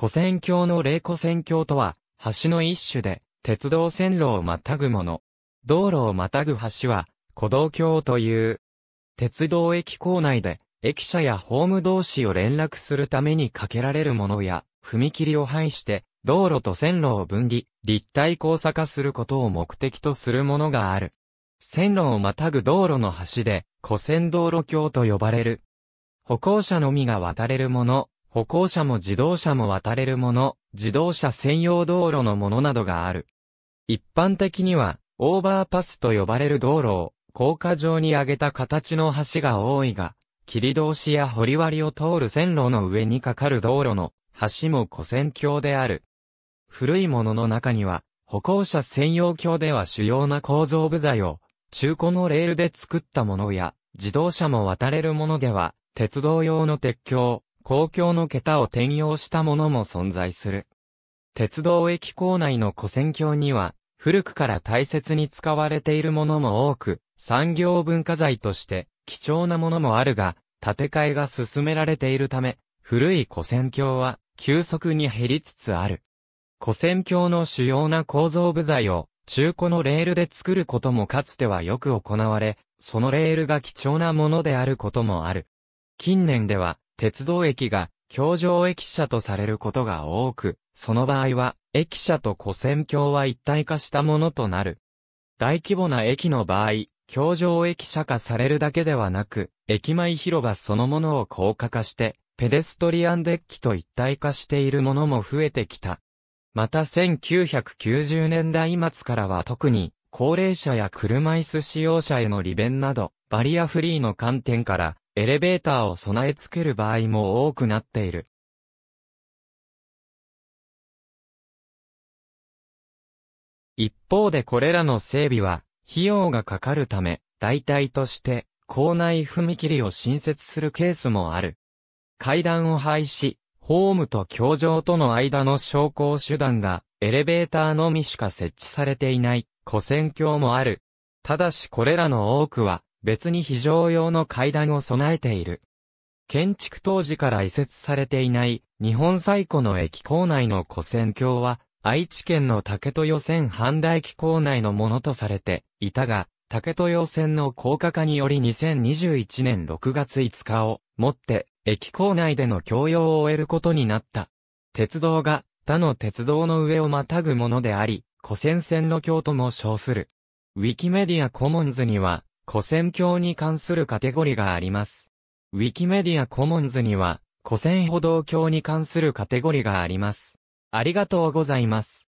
古線橋の霊古線橋とは、橋の一種で、鉄道線路をまたぐもの。道路をまたぐ橋は、古道橋という。鉄道駅構内で、駅舎やホーム同士を連絡するために架けられるものや、踏切を排して、道路と線路を分離、立体交差化することを目的とするものがある。線路をまたぐ道路の橋で、古線道路橋と呼ばれる。歩行者のみが渡れるもの、歩行者も自動車も渡れるもの、自動車専用道路のものなどがある。一般的には、オーバーパスと呼ばれる道路を、高架上に上げた形の橋が多いが、切り通しや掘り割りを通る線路の上に架かる道路の橋も古線橋である。古いものの中には、歩行者専用橋では主要な構造部材を、中古のレールで作ったものや、自動車も渡れるものでは、鉄道用の鉄橋、公共の桁を転用したものも存在する。鉄道駅構内の古線橋には、古くから大切に使われているものも多く、産業文化財として貴重なものもあるが、建て替えが進められているため、古い古線橋は急速に減りつつある。古線橋の主要な構造部材を中古のレールで作ることもかつてはよく行われ、そのレールが貴重なものであることもある。近年では鉄道駅が橋上駅舎とされることが多く、その場合は、駅舎と古線橋は一体化したものとなる。大規模な駅の場合、橋上駅舎化されるだけではなく、駅前広場そのものを高架化して、ペデストリアンデッキと一体化しているものも増えてきた。また1990年代末からは特に、高齢者や車椅子使用者への利便など、バリアフリーの観点から、エレベーターを備え付ける場合も多くなっている。一方でこれらの整備は、費用がかかるため、代替として、校内踏切を新設するケースもある。階段を廃止、ホームと教場との間の昇降手段が、エレベーターのみしか設置されていない、古戦橋もある。ただしこれらの多くは、別に非常用の階段を備えている。建築当時から移設されていない日本最古の駅構内の古線橋は愛知県の竹豊線半田駅構内のものとされていたが、竹豊線の高架化により2021年6月5日をもって駅構内での供用を終えることになった。鉄道が他の鉄道の上をまたぐものであり、古戦線の橋とも称する。ウィキメディアコモンズには、古戦橋に関するカテゴリがあります。ウィキメディアコモンズには、古戦歩道橋に関するカテゴリがあります。ありがとうございます。